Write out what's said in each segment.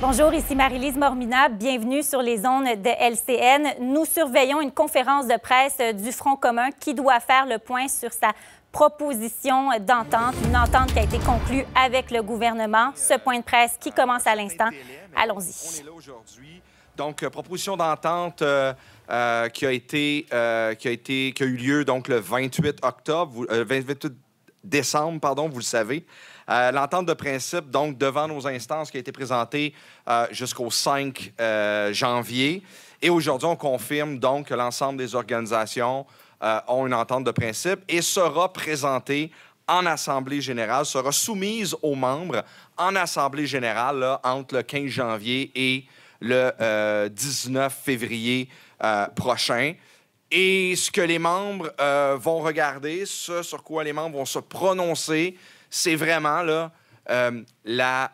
Bonjour, ici Marie-Lise Mormina. Bienvenue sur les zones de LCN. Nous surveillons une conférence de presse du Front commun qui doit faire le point sur sa proposition d'entente, une entente qui a été conclue avec le gouvernement. Ce point de presse qui commence à l'instant. Allons-y. On est là aujourd'hui. Donc, euh, proposition d'entente euh, euh, qui, a qui, qui eu lieu donc, le 28 octobre, 28 décembre, pardon, vous le savez. L'entente de principe, donc, devant nos instances, qui a été présentée euh, jusqu'au 5 euh, janvier. Et aujourd'hui, on confirme donc que l'ensemble des organisations euh, ont une entente de principe et sera présentée en Assemblée générale, sera soumise aux membres en Assemblée générale entre le 15 janvier et le 19 février prochain. Et ce que les membres vont regarder, ce sur quoi les membres vont se prononcer, c'est vraiment là euh,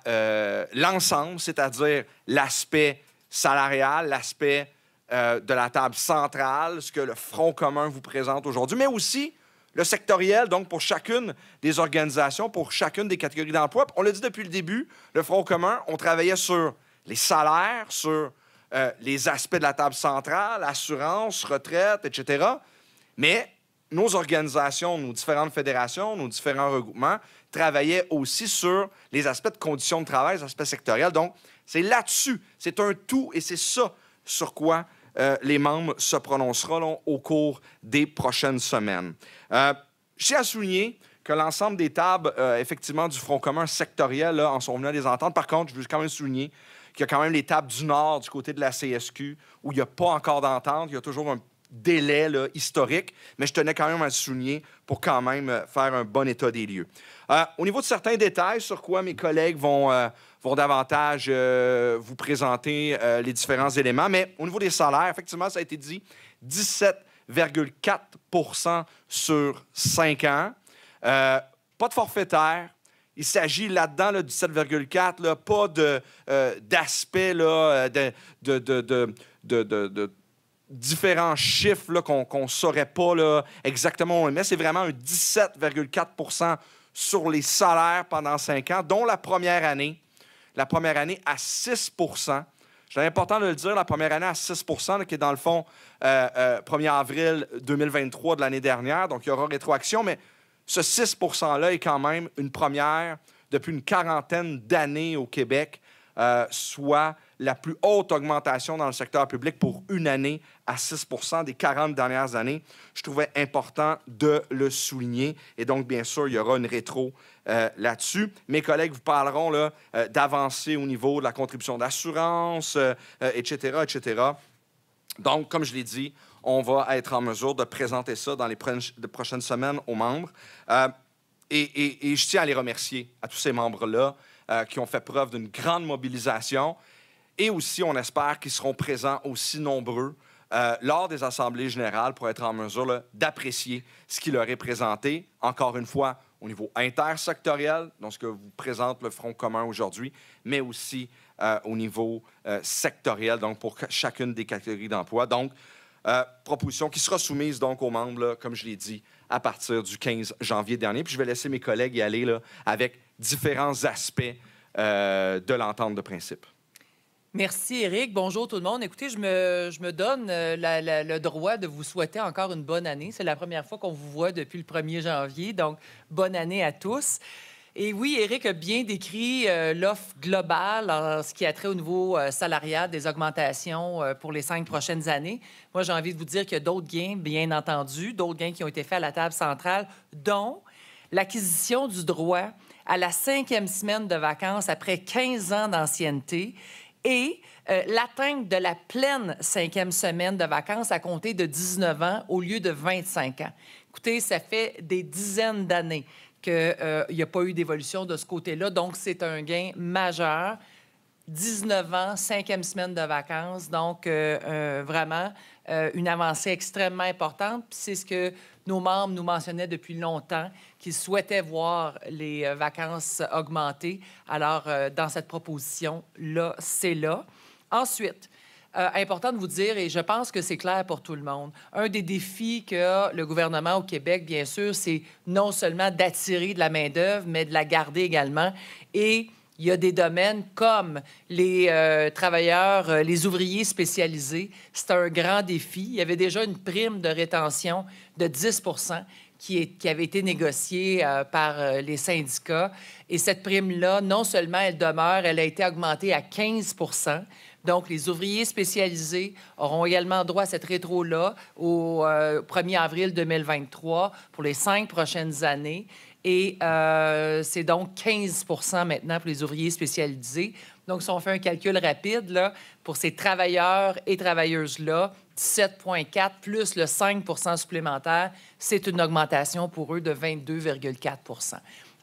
euh, l'ensemble, c'est-à-dire l'aspect salarial, l'aspect euh, de la table centrale, ce que le Front commun vous présente aujourd'hui, mais aussi le sectoriel, donc pour chacune des organisations, pour chacune des catégories d'emploi. On l'a dit depuis le début, le Front commun, on travaillait sur les salaires, sur les aspects de la table centrale, assurance, retraite, etc. Mais nos organisations, nos différentes fédérations, nos différents regroupements travaillaient aussi sur les aspects de conditions de travail, les aspects sectoriels. Donc, c'est là-dessus, c'est un tout et c'est ça sur quoi euh, les membres se prononceront au cours des prochaines semaines. Euh, je tiens à souligner que l'ensemble des tables, euh, effectivement, du Front commun sectoriel en sont venus à des ententes. Par contre, je veux quand même souligner qu'il y a quand même les tables du Nord, du côté de la CSQ, où il n'y a pas encore d'entente. Il y a toujours un délai historique, mais je tenais quand même à le souligner pour quand même euh, faire un bon état des lieux. Euh, au niveau de certains détails sur quoi mes collègues vont, euh, vont davantage vous présenter les différents éléments, mais au niveau des salaires, effectivement, ça a été dit, 17,4 sur 5 ans. pas de forfaitaire, il s'agit là-dedans le du 7,4, pas de, d'aspect de, de, de, différents chiffres qu'on ne saurait pas là, exactement mais C'est vraiment un 17,4 sur les salaires pendant cinq ans, dont la première année. La première année à 6 C'est important de le dire, la première année à 6 qui est dans le fond 1er euh, euh, avril 2023 de l'année dernière. Donc, il y aura rétroaction, mais ce 6 %-là est quand même une première depuis une quarantaine d'années au Québec, euh, soit la plus haute augmentation dans le secteur public pour une année à 6 des 40 dernières années. Je trouvais important de le souligner. Et donc, bien sûr, il y aura une rétro euh, là-dessus. Mes collègues vous parleront là, euh, d'avancées au niveau de la contribution d'assurance, etc., euh, etc. Donc, comme je l'ai dit, on va être en mesure de présenter ça dans les, prochaines semaines aux membres. Et, et, je tiens à les remercier, à tous ces membres-là qui ont fait preuve d'une grande mobilisation. Et aussi, on espère qu'ils seront présents aussi nombreux euh, lors des assemblées générales pour être en mesure d'apprécier ce qui leur est présenté. Encore une fois, au niveau intersectoriel, dans ce que vous présente le Front commun aujourd'hui, mais aussi euh, au niveau euh, sectoriel, donc pour chacune des catégories d'emploi. Donc, proposition qui sera soumise donc aux membres, comme je l'ai dit, à partir du 15 janvier dernier. Puis je vais laisser mes collègues y aller avec différents aspects de l'entente de principe. Merci, Eric. Bonjour tout le monde. Écoutez, je me, je me donne euh, le droit de vous souhaiter encore une bonne année. C'est la première fois qu'on vous voit depuis le 1er janvier, donc bonne année à tous. Et oui, Eric a bien décrit euh, l'offre globale en ce qui a trait au niveau euh, salarial, des augmentations euh, pour les cinq prochaines années. Moi, j'ai envie de vous dire qu'il y a d'autres gains, bien entendu, d'autres gains qui ont été faits à la table centrale, dont l'acquisition du droit à la cinquième semaine de vacances après 15 ans d'ancienneté et euh, l'atteinte de la pleine cinquième semaine de vacances a compté de 19 ans au lieu de 25 ans. Écoutez, ça fait des dizaines d'années qu'il euh, n'y a pas eu d'évolution de ce côté-là, donc c'est un gain majeur. 19 ans, cinquième semaine de vacances, donc euh, vraiment une avancée extrêmement importante. C'est ce que nos membres nous mentionnaient depuis longtemps qu'ils souhaitaient voir les euh, vacances augmenter. Alors, euh, dans cette proposition-là, c'est là. Ensuite, euh, important de vous dire, et je pense que c'est clair pour tout le monde, un des défis que le gouvernement au Québec, bien sûr, c'est non seulement d'attirer de la main-d'œuvre, mais de la garder également. Et il y a des domaines comme les euh, travailleurs, euh, les ouvriers spécialisés. C'est un grand défi. Il y avait déjà une prime de rétention de 10 qui, avait été négociée euh, par les syndicats. Et cette prime-là, non seulement elle demeure, elle a été augmentée à 15 donc, les ouvriers spécialisés auront également droit à cette rétro-là au 1er avril 2023 pour les cinq prochaines années. Et euh, c'est donc 15 maintenant pour les ouvriers spécialisés. Donc, si on fait un calcul rapide, là, pour ces travailleurs et travailleuses-là, 17,4 plus le 5 supplémentaire, c'est une augmentation pour eux de 22,4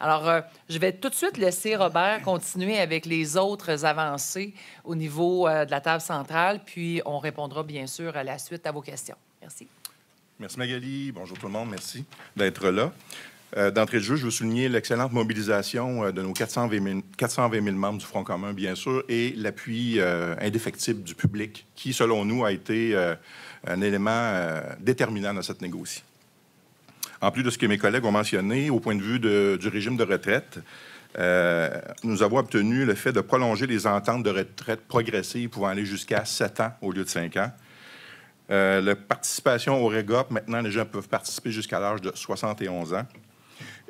alors, euh, je vais tout de suite laisser Robert continuer avec les autres avancées au niveau euh, de la table centrale, puis on répondra bien sûr à la suite à vos questions. Merci. Merci Magali. Bonjour tout le monde. Merci d'être là. Euh, d'entrée de jeu, je veux souligner l'excellente mobilisation euh, de nos 420 000, membres du Front commun, bien sûr, et l'appui euh, indéfectible du public, qui, selon nous, a été un élément déterminant dans cette négociation. En plus de ce que mes collègues ont mentionné, au point de vue du régime de retraite, nous avons obtenu le fait de prolonger les ententes de retraite progressives pouvant aller jusqu'à 7 ans au lieu de 5 ans. la participation au REGOP, maintenant, les gens peuvent participer jusqu'à l'âge de 71 ans.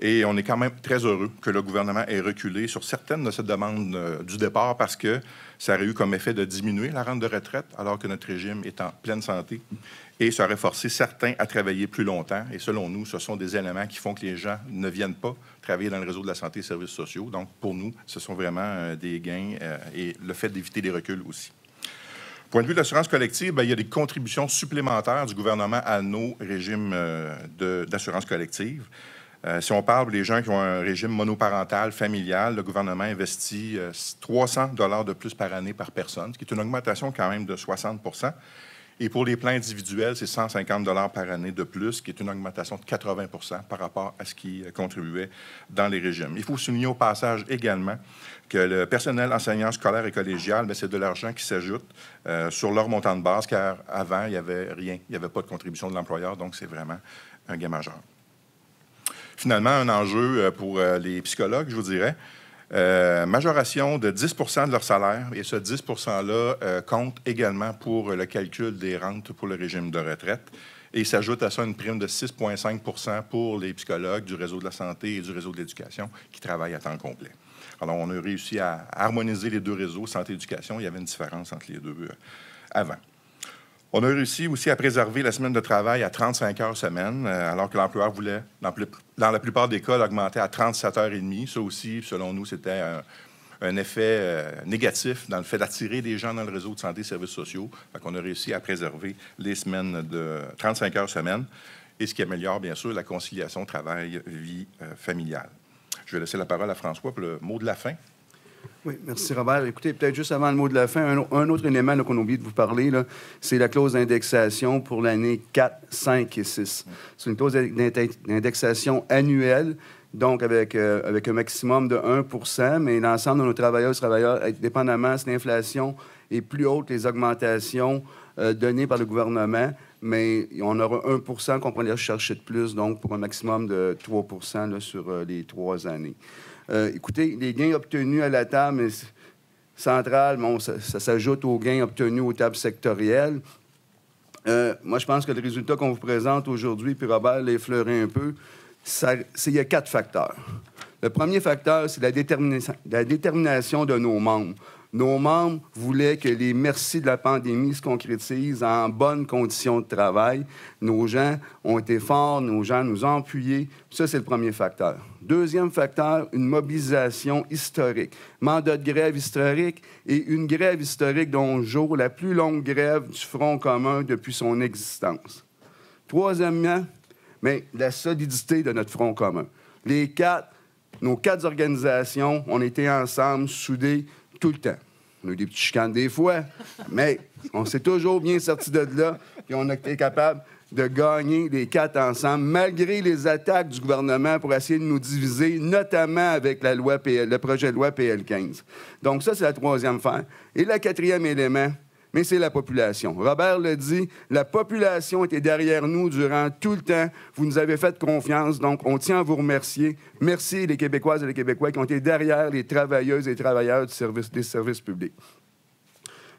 Et on est quand même très heureux que le gouvernement ait reculé sur certaines de ces demandes euh, du départ parce que ça aurait eu comme effet de diminuer la rente de retraite alors que notre régime est en pleine santé et ça aurait forcé certains à travailler plus longtemps. Et selon nous, ce sont des éléments qui font que les gens ne viennent pas travailler dans le réseau de la santé et services sociaux. Donc, pour nous, ce sont vraiment euh, des gains euh, et le fait d'éviter des reculs aussi. Point de vue de l'assurance collective, ben, il y a des contributions supplémentaires du gouvernement à nos régimes d'assurance collective. Euh, si on parle des gens qui ont un régime monoparental, familial, le gouvernement investit 300 euh, dollars de plus par année par personne, ce qui est une augmentation quand même de 60 Et pour les plans individuels, c'est 150 dollars par année de plus, ce qui est une augmentation de 80 par rapport à ce qui euh, contribuait dans les régimes. Il faut souligner au passage également que le personnel enseignant scolaire et collégial, mais ben, c'est de l'argent qui s'ajoute sur leur montant de base, car avant, il n'y avait rien, il n'y avait pas de contribution de l'employeur, donc c'est vraiment un gain majeur finalement un enjeu euh, pour euh, les psychologues, je vous dirais. Euh, majoration de 10 de leur salaire, et ce 10 %-là compte également pour le calcul des rentes pour le régime de retraite. Et s'ajoute à ça une prime de 6,5 pour les psychologues du réseau de la santé et du réseau de l'éducation qui travaillent à temps complet. Alors, on a réussi à harmoniser les deux réseaux, santé-éducation. Il y avait une différence entre les deux avant. On a réussi aussi à préserver la semaine de travail à 35 heures semaine, euh, alors que l'employeur voulait, dans, la plupart des cas, l'augmenter à 37 heures et demie. Ça aussi, selon nous, c'était un, effet euh, négatif dans le fait d'attirer des gens dans le réseau de santé et services sociaux. On a réussi à préserver les semaines de 35 heures semaine, et ce qui améliore, bien sûr, la conciliation travail-vie euh, familiale. Je vais laisser la parole à François pour le mot de la fin. Oui, merci Robert. Écoutez, peut-être juste avant le mot de la fin, un, autre élément qu'on a de vous parler, c'est la clause d'indexation pour l'année 4, 5 et 6. C'est une clause d'indexation annuelle, donc avec, euh, avec un maximum de 1 mais l'ensemble de nos travailleurs et travailleurs, eh, dépendamment si l'inflation est plus haute les augmentations euh, données par le gouvernement, mais on aura 1 qu'on pourrait chercher de plus, donc pour un maximum de 3 sur euh, les trois années. Euh, écoutez, les gains obtenus à la table centrale, bon, ça, s'ajoute aux gains obtenus aux tables sectorielles. Euh, moi, je pense que le résultat qu'on vous présente aujourd'hui, puis Robert l'a un peu, il y a quatre facteurs. Le premier facteur, c'est la détermination de nos membres. Nos membres voulaient que les merci de la pandémie se concrétisent en bonnes conditions de travail. Nos gens ont été forts, nos gens nous ont appuyés. Ça, c'est le premier facteur. Deuxième facteur, une mobilisation historique. Mandat de grève historique et une grève historique dont jour la plus longue grève du Front commun depuis son existence. Troisièmement, mais la solidité de notre Front commun. Les quatre, nos quatre organisations, ont été ensemble, soudées tout le temps. On a eu des petits chicanes des fois, mais on s'est toujours bien sorti de là, et on a été capable de gagner les quatre ensemble, malgré les attaques du gouvernement pour essayer de nous diviser, notamment avec la loi PL, le projet de loi PL 15. Donc ça, c'est la troisième fin. Et le quatrième élément, mais c'est la population. Robert le dit, la population était derrière nous durant tout le temps. Vous nous avez fait confiance, donc on tient à vous remercier. Merci les Québécoises et les Québécois qui ont été derrière les travailleuses et travailleurs du service, des services publics.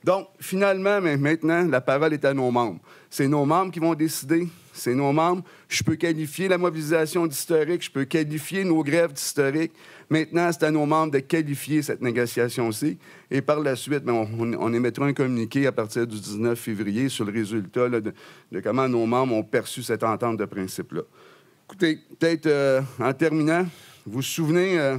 Donc, finalement, mais maintenant, la parole est à nos membres. C'est nos membres qui vont décider c'est nos membres. Je peux qualifier la mobilisation d'historique, je peux qualifier nos grèves d'historique. Maintenant, c'est à nos membres de qualifier cette négociation-ci. Et par la suite, ben, on, émettra un communiqué à partir du 19 février sur le résultat de, comment nos membres ont perçu cette entente de principe-là. Écoutez, peut-être euh, en terminant, vous vous souvenez, euh,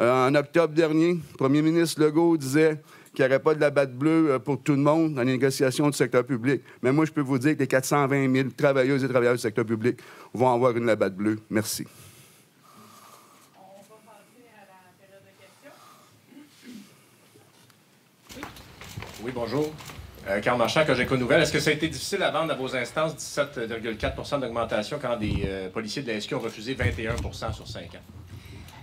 euh, en octobre dernier, le premier ministre Legault disait qu'il n'y aurait pas de la batte bleue euh, pour tout le monde dans les négociations du secteur public. Mais moi, je peux vous dire que les 420 000 travailleuses et travailleurs du secteur public vont avoir une la batte bleue. Merci. On à la période de questions. Oui, bonjour. Euh, Carl Marchand, j'ai Nouvelle. Est-ce que ça a été difficile à vendre à vos instances 17,4 d'augmentation quand des euh, policiers de la ont refusé 21 sur 5 ans?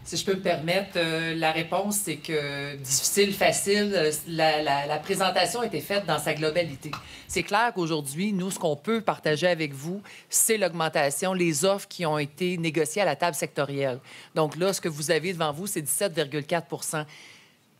Si je peux me permettre, euh, la réponse, c'est que difficile, facile, euh, la, la, la, présentation a été faite dans sa globalité. C'est clair qu'aujourd'hui, nous, ce qu'on peut partager avec vous, c'est l'augmentation, les offres qui ont été négociées à la table sectorielle. Donc là, ce que vous avez devant vous, c'est 17,4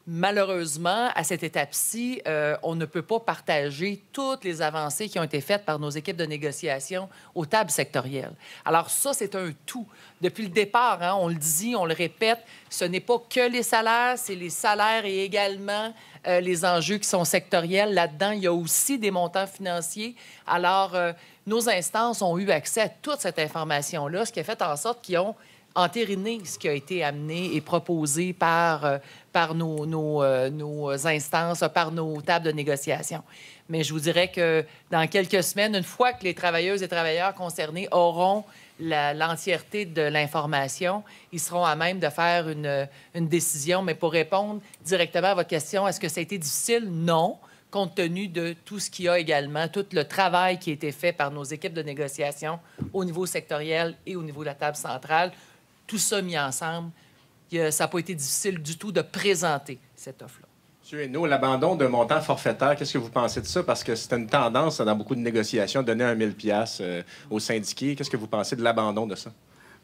Malheureusement, à cette étape-ci, euh, on ne peut pas partager toutes les avancées qui ont été faites par nos équipes de négociation aux tables sectorielles. Alors ça, c'est un tout. Depuis le départ, hein, on le dit, on le répète, ce n'est pas que les salaires, c'est les salaires et également euh, les enjeux qui sont sectoriels. Là-dedans, il y a aussi des montants financiers. Alors, euh, nos instances ont eu accès à toute cette information-là, ce qui a fait en sorte qu'ils ont entériner ce qui a été amené et proposé par, euh, par nos, euh, nos, instances, par nos tables de négociation. Mais je vous dirais que dans quelques semaines, une fois que les travailleuses et travailleurs concernés auront l'entièreté de l'information, ils seront à même de faire une, une, décision. Mais pour répondre directement à votre question, est-ce que ça a été difficile? Non compte tenu de tout ce qu'il y a également, tout le travail qui a été fait par nos équipes de négociation au niveau sectoriel et au niveau de la table centrale tout ça mis ensemble, ça n'a pas été difficile du tout de présenter cette offre-là. M. Hainaut, l'abandon d'un montant forfaitaire, qu'est-ce que vous pensez de ça? Parce que c'est une tendance dans beaucoup de négociations, donner un 1000 pièces euh, aux syndiqués. Qu'est-ce que vous pensez de l'abandon de ça?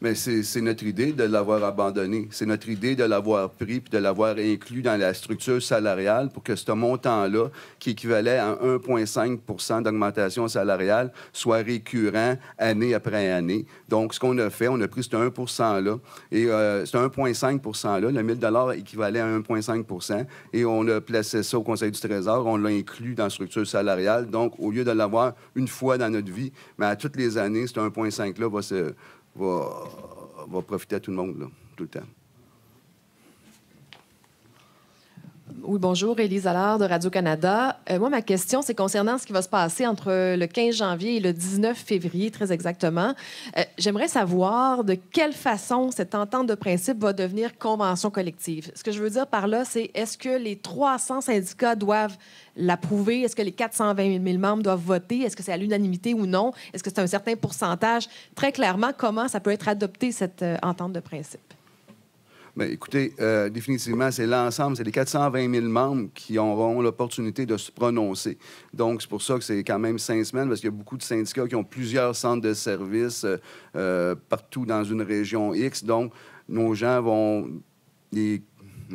mais c'est notre idée de l'avoir abandonné. C'est notre idée de l'avoir pris puis de l'avoir inclus dans la structure salariale pour que ce montant-là, qui équivalait à 1,5 d'augmentation salariale, soit récurrent année après année. Donc, ce qu'on a fait, on a pris ce 1 %-là et c'est euh, ce 1,5 %-là, le 1 000 équivalait à 1,5 et on a placé ça au Conseil du Trésor, on l'a inclus dans la structure salariale. Donc, au lieu de l'avoir une fois dans notre vie, mais à toutes les années, ce 1,5-là va se va, profiter à tout le monde, tout le temps. Oui, bonjour, Élise Allard de Radio-Canada. Euh, moi, ma question, c'est concernant ce qui va se passer entre le 15 janvier et le 19 février, très exactement. Euh, j'aimerais savoir de quelle façon cette entente de principe va devenir convention collective. Ce que je veux dire par là, c'est est-ce que les 300 syndicats doivent l'approuver? Est-ce que les 420 000 membres doivent voter? Est-ce que c'est à l'unanimité ou non? Est-ce que c'est un certain pourcentage? Très clairement, comment ça peut être adopté, cette euh, entente de principe? Ben, écoutez, euh, définitivement, c'est l'ensemble, c'est les 420 000 membres qui auront l'opportunité de se prononcer. Donc, c'est pour ça que c'est quand même cinq semaines, parce qu'il y a beaucoup de syndicats qui ont plusieurs centres de services euh, euh, partout dans une région X. Donc, nos gens vont... Les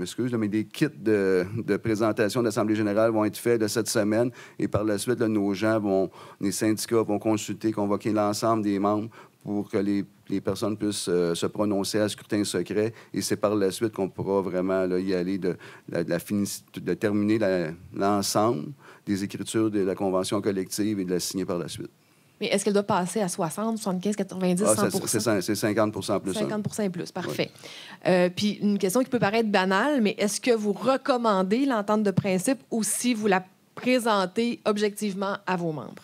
excusez-moi, mais des kits de, présentation d'Assemblée générale vont être faits de cette semaine. Et par la suite, nos gens vont, les syndicats vont consulter, convoquer l'ensemble des membres pour que les, les personnes puissent euh, se prononcer à scrutin secret. Et c'est par la suite qu'on pourra vraiment là, y aller de, la de terminer l'ensemble des écritures de la convention collective et de la signer par la suite. Mais est-ce qu'elle doit passer à 60, 75, 90, 100 C'est 50 plus. 50 et plus, parfait. Euh, puis une question qui peut paraître banale, mais est-ce que vous recommandez l'entente de principe ou si vous la présentez objectivement à vos membres?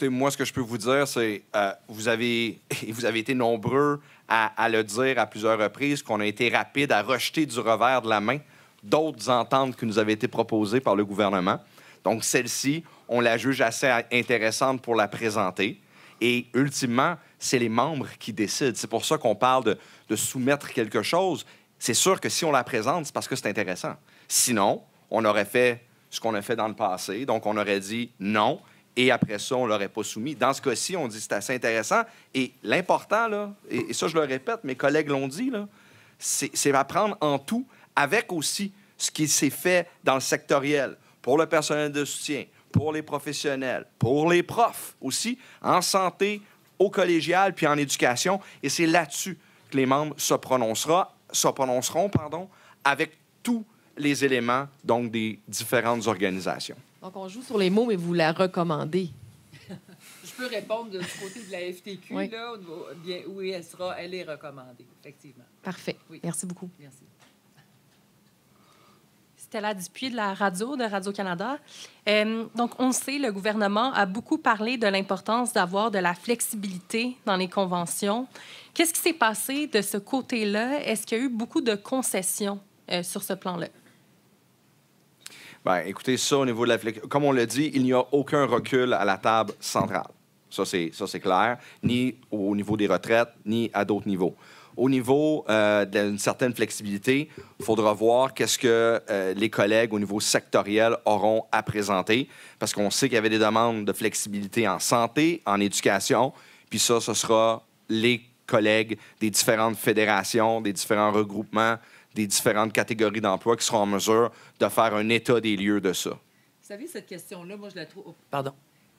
écoutez, moi, ce que je peux vous dire, c'est que euh, vous avez vous avez été nombreux à, le dire à plusieurs reprises qu'on a été rapide à rejeter du revers de la main d'autres ententes qui nous avaient été proposées par le gouvernement. Donc, celle-ci, on la juge assez intéressante pour la présenter. Et ultimement, c'est les membres qui décident. C'est pour ça qu'on parle de, de, soumettre quelque chose. C'est sûr que si on la présente, c'est parce que c'est intéressant. Sinon, on aurait fait ce qu'on a fait dans le passé. Donc, on aurait dit non et après ça, on ne l'aurait pas soumis. Dans ce cas-ci, on dit c'est assez intéressant. Et l'important, là, et, ça, je le répète, mes collègues l'ont dit, là, c'est apprendre en tout, avec aussi ce qui s'est fait dans le sectoriel, pour le personnel de soutien, pour les professionnels, pour les profs aussi, en santé, au collégial, puis en éducation. Et c'est là-dessus que les membres se, se prononceront pardon, avec tout les éléments donc des différentes organisations. Donc on joue sur les mots, mais vous la recommandez. Je peux répondre de ce côté de la FTQ, oui. là, oui, elle sera, elle est recommandée, effectivement. Parfait. Merci beaucoup. Merci. Stella Dupuis de la radio, de Radio-Canada. Euh, donc, on sait, le gouvernement a beaucoup parlé de l'importance d'avoir de la flexibilité dans les conventions. Qu'est-ce qui s'est passé de ce côté-là? Est-ce qu'il y a eu beaucoup de concessions euh, sur ce plan-là? Ben, écoutez, ça, au niveau de la flexibilité, comme on l'a dit, il n'y a aucun recul à la table centrale. Ça, c'est, ça, c'est clair. Ni au niveau des retraites, ni à d'autres niveaux. Au niveau euh, d'une certaine flexibilité, il faudra voir qu'est-ce que euh, les collègues au niveau sectoriel auront à présenter, parce qu'on sait qu'il y avait des demandes de flexibilité en santé, en éducation, puis ça, ce sera les collègues des différentes fédérations, des différents regroupements des différentes catégories d'emplois qui seront en mesure de faire un état des lieux de ça. Vous savez, cette question-là, moi, je la trouve. Pardon.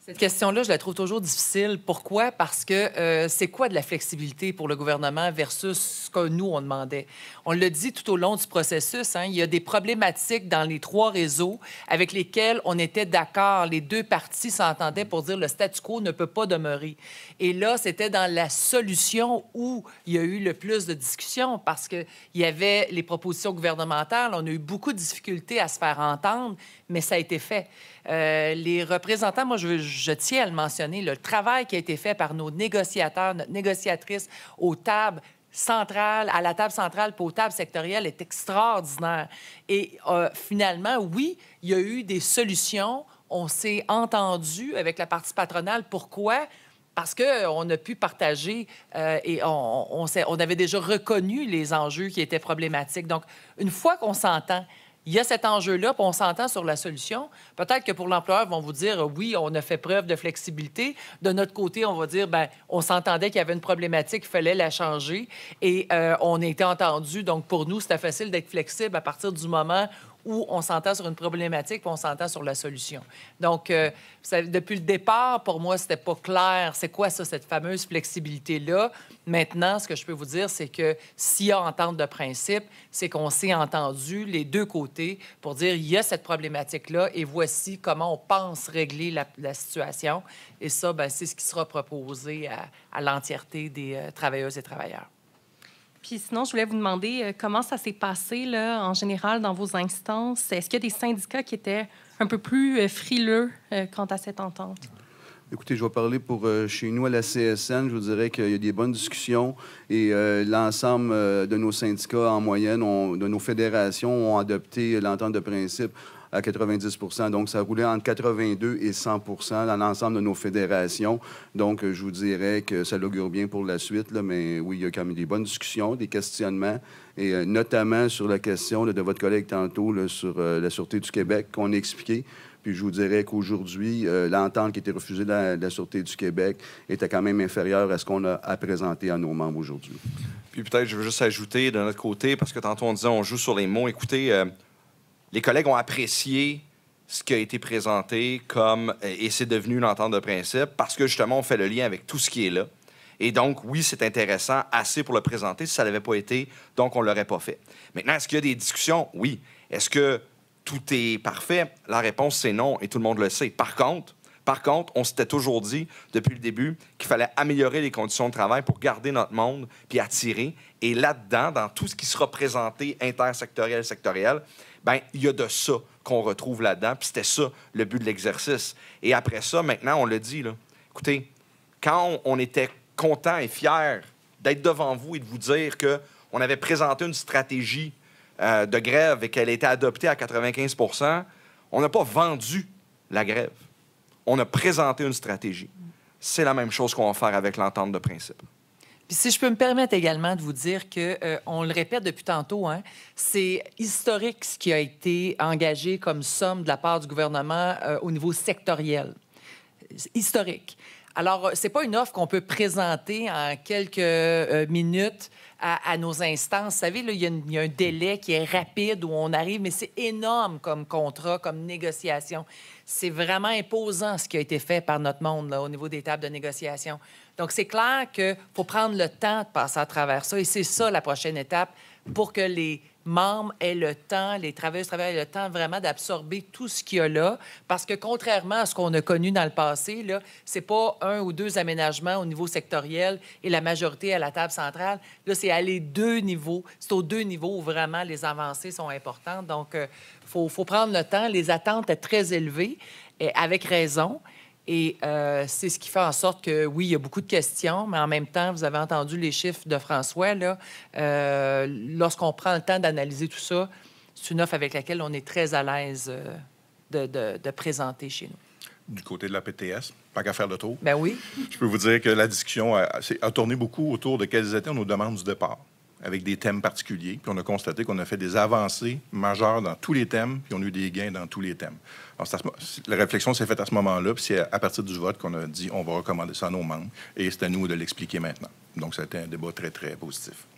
Cette question-là, je la trouve toujours difficile. Pourquoi? Parce que euh, c'est quoi de la flexibilité pour le gouvernement versus ce que nous, on demandait? On le dit tout au long du processus, hein, il y a des problématiques dans les trois réseaux avec lesquels on était d'accord. Les deux parties s'entendaient pour dire le statu quo ne peut pas demeurer. Et là, c'était dans la solution où il y a eu le plus de discussions parce qu'il y avait les propositions gouvernementales. On a eu beaucoup de difficultés à se faire entendre, mais ça a été fait. Euh, les représentants, moi, je, tiens à le mentionner, le travail qui a été fait par nos négociateurs, nos négociatrices, aux tables centrales, à la table centrale, pour tables sectorielles, est extraordinaire. Et euh, finalement, oui, il y a eu des solutions. On s'est entendu avec la partie patronale. Pourquoi? Parce qu'on euh, a pu partager et on avait déjà reconnu les enjeux qui étaient problématiques. Donc, une fois qu'on s'entend, il y a cet enjeu-là, on s'entend sur la solution. Peut-être que pour l'employeur, ils vont vous dire oui, on a fait preuve de flexibilité. De notre côté, on va dire ben on s'entendait qu'il y avait une problématique, il fallait la changer et euh, on a été entendu. Donc pour nous, c'était facile d'être flexible à partir du moment où on s'entend sur une problématique puis on s'entend sur la solution. Donc, euh, depuis le départ, pour moi, c'était pas clair. C'est quoi ça, cette fameuse flexibilité-là? Maintenant, ce que je peux vous dire, c'est que s'il y a entente de principe, c'est qu'on s'est entendu les deux côtés pour dire il y a cette problématique-là et voici comment on pense régler la, situation. Et ça, ben, c'est ce qui sera proposé à, l'entièreté des euh, travailleuses et travailleurs. Puis sinon, je voulais vous demander euh, comment ça s'est passé là, en général dans vos instances. Est-ce qu'il y a des syndicats qui étaient un peu plus euh, frileux euh, quant à cette entente? Écoutez, je vais parler pour chez nous à la CSN. Je vous dirais qu'il y a des bonnes discussions et l'ensemble de nos syndicats en moyenne, de nos fédérations, ont adopté l'entente de principe à 90 Donc, ça roulait entre 82 et 100 dans l'ensemble de nos fédérations. Donc, euh, je vous dirais que ça l'augure bien pour la suite, mais oui, il y a quand même des bonnes discussions, des questionnements, et euh, notamment sur la question de votre collègue tantôt sur euh, la Sûreté du Québec qu'on a expliqué. Puis je vous dirais qu'aujourd'hui, l'entente qui était refusée de la, Sûreté du Québec était quand même inférieure à ce qu'on a présenté à nos membres aujourd'hui. Puis peut-être, je veux juste ajouter de notre côté, parce que tantôt on disait on joue sur les mots. Écoutez, les collègues ont apprécié ce qui a été présenté comme, et c'est devenu une entente de principe, parce que justement, on fait le lien avec tout ce qui est là. Et donc, oui, c'est intéressant, assez pour le présenter. Si ça n'avait pas été, donc on l'aurait pas fait. Maintenant, est-ce qu'il y a des discussions? Oui. Est-ce que tout est parfait? La réponse, c'est non, et tout le monde le sait. Par contre, par contre, on s'était toujours dit depuis le début qu'il fallait améliorer les conditions de travail pour garder notre monde puis attirer. Et là-dedans, dans tout ce qui sera présenté intersectoriel, sectoriel, ben il y a de ça qu'on retrouve là-dedans. Puis c'était ça le but de l'exercice. Et après ça, maintenant, on le dit Écoutez, quand on était content et fier d'être devant vous et de vous dire que on avait présenté une stratégie euh, de grève et qu'elle était adoptée à 95 on n'a pas vendu la grève on a présenté une stratégie. C'est la même chose qu'on va faire avec l'entente de principe. Puis si je peux me permettre également de vous dire que euh, on le répète depuis tantôt, hein, c'est historique ce qui a été engagé comme somme de la part du gouvernement euh, au niveau sectoriel. Historique. Alors, euh, ce n'est pas une offre qu'on peut présenter en quelques euh, minutes à, nos instances. Vous savez, il, y a un délai qui est rapide où on arrive, mais c'est énorme comme contrat, comme négociation. C'est vraiment imposant ce qui a été fait par notre monde au niveau des tables de négociation. Donc, c'est clair qu'il faut prendre le temps de passer à travers ça et c'est ça la prochaine étape pour que les, membres aient le temps, les travailleurs travaillent le temps vraiment d'absorber tout ce qu'il y a là. Parce que contrairement à ce qu'on a connu dans le passé, ce c'est pas un ou deux aménagements au niveau sectoriel et la majorité à la table centrale. Là, c'est à les deux niveaux. C'est aux deux niveaux où vraiment les avancées sont importantes. Donc, il euh, faut, faut prendre le temps. Les attentes sont très élevées, et avec raison. Et euh, c'est ce qui fait en sorte que, oui, il y a beaucoup de questions, mais en même temps, vous avez entendu les chiffres de François. Là, euh, lorsqu'on prend le temps d'analyser tout ça, c'est une offre avec laquelle on est très à l'aise euh, de, présenter chez nous. Du côté de la PTS, pas qu'à faire le tour. Ben oui. Je peux vous dire que la discussion a, a tourné beaucoup autour de quelles étaient nos demandes du départ avec des thèmes particuliers. Puis on a constaté qu'on a fait des avancées majeures dans tous les thèmes, puis on a eu des gains dans tous les thèmes. la réflexion s'est faite à ce moment-là, puis c'est à partir du vote qu'on a dit on va recommander ça à nos membres, et c'est à nous de l'expliquer maintenant. Donc, ça a été un débat très, très positif.